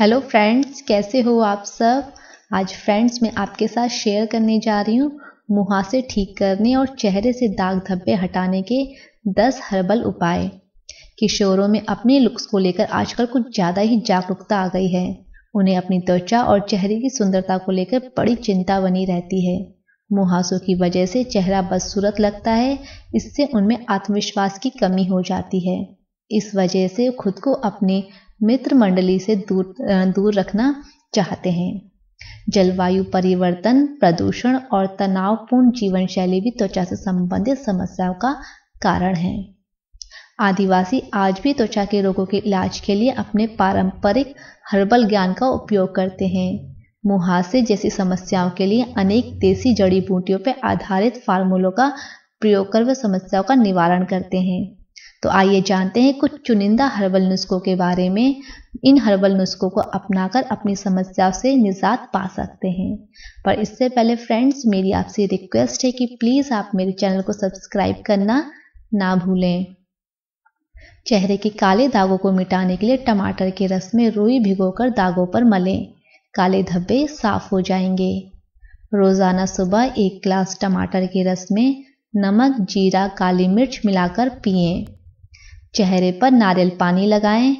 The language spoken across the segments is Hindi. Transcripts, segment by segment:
हेलो फ्रेंड्स कैसे हो आप सब आज फ्रेंड्स मैं आपके साथ शेयर करने जा रही हूँ मुहासे ठीक करने और चेहरे से दाग धब्बे हटाने के 10 हर्बल उपाय किशोरों में अपने लुक्स को लेकर आजकल कुछ ज़्यादा ही जागरूकता आ गई है उन्हें अपनी त्वचा और चेहरे की सुंदरता को लेकर बड़ी चिंता बनी रहती है मुहासों की वजह से चेहरा बदसूरत लगता है इससे उनमें आत्मविश्वास की कमी हो जाती है इस वजह से खुद को अपने मित्र मंडली से दूर दूर रखना चाहते हैं जलवायु परिवर्तन प्रदूषण और तनावपूर्ण जीवन शैली भी त्वचा से संबंधित समस्याओं का कारण है आदिवासी आज भी त्वचा के रोगों के इलाज के लिए अपने पारंपरिक हर्बल ज्ञान का उपयोग करते हैं मुहासे जैसी समस्याओं के लिए अनेक देसी जड़ी बूटियों पर आधारित फार्मूलों का प्रयोग कर वे समस्याओं का निवारण करते हैं तो आइए जानते हैं कुछ चुनिंदा हर्बल नुस्खों के बारे में इन हर्बल नुस्खों को अपनाकर अपनी समस्या से निजात पा सकते हैं पर इससे पहले फ्रेंड्स मेरी आपसे रिक्वेस्ट है कि प्लीज़ आप मेरे चैनल को सब्सक्राइब करना ना भूलें चेहरे के काले दागों को मिटाने के लिए टमाटर के रस में भिगो भिगोकर दागों पर मलें काले धब्बे साफ हो जाएंगे रोज़ाना सुबह एक ग्लास टमाटर के रस में नमक जीरा काली मिर्च मिलाकर पिएं चेहरे पर नारियल पानी लगाएं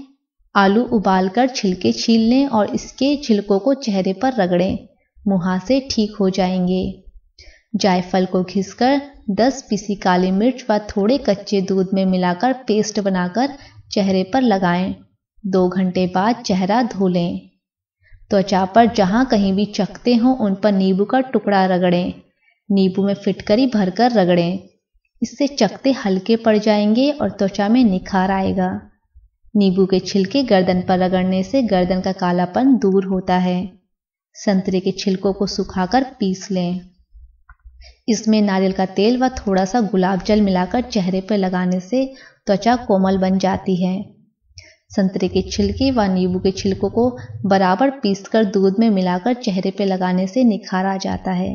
आलू उबालकर छिलके छील लें और इसके छिलकों को चेहरे पर रगड़ें मुहासे ठीक हो जाएंगे जायफल को घिसकर 10 पीसी काली मिर्च व थोड़े कच्चे दूध में मिलाकर पेस्ट बनाकर चेहरे पर लगाएं दो घंटे बाद चेहरा धो लें त्वचा तो पर जहां कहीं भी चकते हों उन पर नींबू का टुकड़ा रगड़ें नींबू में फिटकरी भरकर रगड़ें इससे चकते हल्के पड़ जाएंगे और त्वचा में निखार आएगा नींबू के छिलके गर्दन पर रगड़ने से गर्दन का कालापन दूर होता है संतरे के छिलकों को सुखाकर पीस लें इसमें नारियल का तेल व थोड़ा सा गुलाब जल मिलाकर चेहरे पर लगाने से त्वचा कोमल बन जाती है संतरे के छिलके व नींबू के छिलकों को बराबर पीसकर दूध में मिलाकर चेहरे पर लगाने से निखार आ जाता है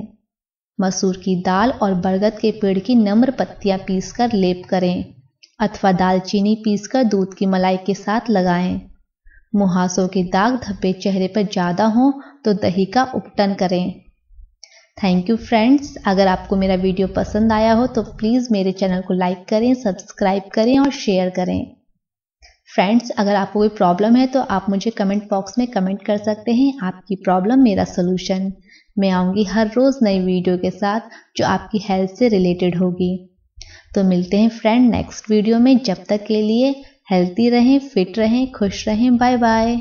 मसूर की दाल और बरगद के पेड़ की नम्र पत्तियां पीसकर लेप करें अथवा दालचीनी पीसकर दूध की मलाई के साथ लगाएं। मुहासों के दाग धब्बे चेहरे पर ज़्यादा हों तो दही का उपटन करें थैंक यू फ्रेंड्स अगर आपको मेरा वीडियो पसंद आया हो तो प्लीज़ मेरे चैनल को लाइक करें सब्सक्राइब करें और शेयर करें फ्रेंड्स अगर आपको कोई प्रॉब्लम है तो आप मुझे कमेंट बॉक्स में कमेंट कर सकते हैं आपकी प्रॉब्लम मेरा सोल्यूशन मैं आऊँगी हर रोज़ नई वीडियो के साथ जो आपकी हेल्थ से रिलेटेड होगी तो मिलते हैं फ्रेंड नेक्स्ट वीडियो में जब तक के लिए हेल्थी रहें फिट रहें खुश रहें बाय बाय